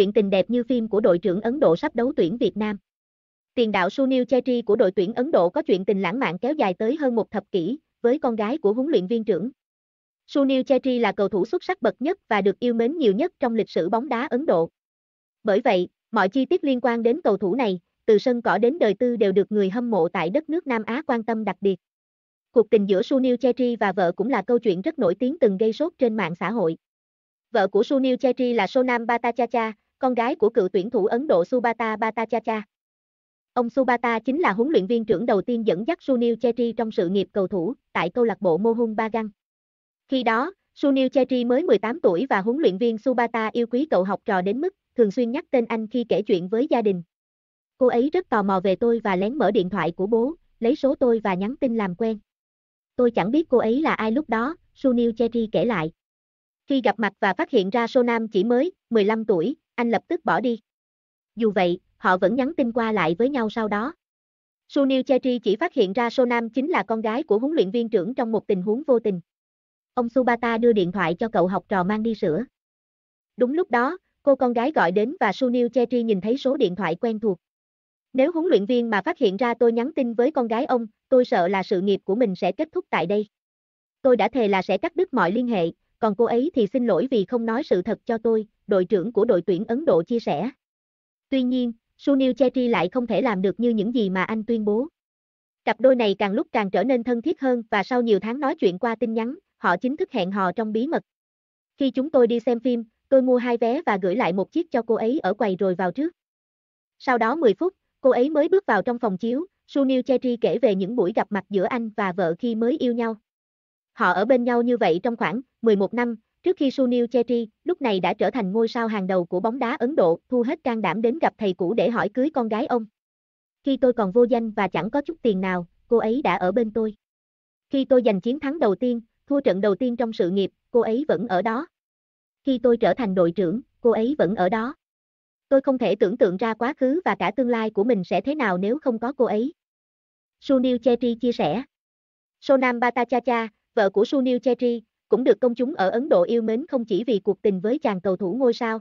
chuyện tình đẹp như phim của đội trưởng Ấn Độ sắp đấu tuyển Việt Nam. Tiền đạo Sunil Chetri của đội tuyển Ấn Độ có chuyện tình lãng mạn kéo dài tới hơn một thập kỷ, với con gái của huấn luyện viên trưởng. Sunil Chetri là cầu thủ xuất sắc bậc nhất và được yêu mến nhiều nhất trong lịch sử bóng đá Ấn Độ. Bởi vậy, mọi chi tiết liên quan đến cầu thủ này, từ sân cỏ đến đời tư đều được người hâm mộ tại đất nước Nam Á quan tâm đặc biệt. Cuộc tình giữa Sunil Chetri và vợ cũng là câu chuyện rất nổi tiếng từng gây sốt trên mạng xã hội. Vợ của Sunil Chetri là Sonam Bhattachacha, con gái của cựu tuyển thủ Ấn Độ Subhata Bhattachacha. Ông Subhata chính là huấn luyện viên trưởng đầu tiên dẫn dắt Sunil Chetri trong sự nghiệp cầu thủ tại câu lạc bộ Mohun Bagan. Khi đó, Sunil Chetri mới 18 tuổi và huấn luyện viên Subhata yêu quý cậu học trò đến mức thường xuyên nhắc tên anh khi kể chuyện với gia đình. Cô ấy rất tò mò về tôi và lén mở điện thoại của bố, lấy số tôi và nhắn tin làm quen. Tôi chẳng biết cô ấy là ai lúc đó, Sunil Chetri kể lại. Khi gặp mặt và phát hiện ra Sonam chỉ mới 15 tuổi, anh lập tức bỏ đi. Dù vậy, họ vẫn nhắn tin qua lại với nhau sau đó. Sunil Chetri chỉ phát hiện ra Sonam chính là con gái của huấn luyện viên trưởng trong một tình huống vô tình. Ông Subata đưa điện thoại cho cậu học trò mang đi sữa. Đúng lúc đó, cô con gái gọi đến và Sunil Chetri nhìn thấy số điện thoại quen thuộc. Nếu huấn luyện viên mà phát hiện ra tôi nhắn tin với con gái ông, tôi sợ là sự nghiệp của mình sẽ kết thúc tại đây. Tôi đã thề là sẽ cắt đứt mọi liên hệ, còn cô ấy thì xin lỗi vì không nói sự thật cho tôi, đội trưởng của đội tuyển Ấn Độ chia sẻ. Tuy nhiên, Sunil Chetri lại không thể làm được như những gì mà anh tuyên bố. Cặp đôi này càng lúc càng trở nên thân thiết hơn và sau nhiều tháng nói chuyện qua tin nhắn, họ chính thức hẹn hò trong bí mật. Khi chúng tôi đi xem phim, tôi mua hai vé và gửi lại một chiếc cho cô ấy ở quầy rồi vào trước. Sau đó 10 phút, cô ấy mới bước vào trong phòng chiếu, Sunil Chetri kể về những buổi gặp mặt giữa anh và vợ khi mới yêu nhau. Họ ở bên nhau như vậy trong khoảng 11 năm, trước khi Sunil Chetty lúc này đã trở thành ngôi sao hàng đầu của bóng đá Ấn Độ, thu hết can đảm đến gặp thầy cũ để hỏi cưới con gái ông. Khi tôi còn vô danh và chẳng có chút tiền nào, cô ấy đã ở bên tôi. Khi tôi giành chiến thắng đầu tiên, thua trận đầu tiên trong sự nghiệp, cô ấy vẫn ở đó. Khi tôi trở thành đội trưởng, cô ấy vẫn ở đó. Tôi không thể tưởng tượng ra quá khứ và cả tương lai của mình sẽ thế nào nếu không có cô ấy. Sunil Chetty chia sẻ. Sonam Bhattachacha, vợ của Sunil Chetri, cũng được công chúng ở Ấn Độ yêu mến không chỉ vì cuộc tình với chàng cầu thủ ngôi sao.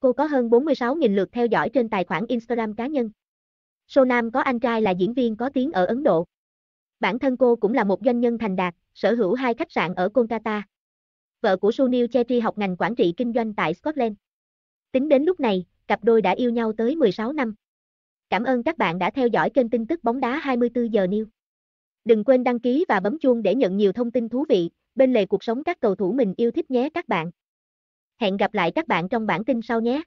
Cô có hơn 46.000 lượt theo dõi trên tài khoản Instagram cá nhân. Sonam có anh trai là diễn viên có tiếng ở Ấn Độ. Bản thân cô cũng là một doanh nhân thành đạt, sở hữu hai khách sạn ở Kolkata. Vợ của Sunil Chetri học ngành quản trị kinh doanh tại Scotland. Tính đến lúc này, cặp đôi đã yêu nhau tới 16 năm. Cảm ơn các bạn đã theo dõi kênh tin tức bóng đá 24 giờ News. Đừng quên đăng ký và bấm chuông để nhận nhiều thông tin thú vị bên lề cuộc sống các cầu thủ mình yêu thích nhé các bạn. Hẹn gặp lại các bạn trong bản tin sau nhé.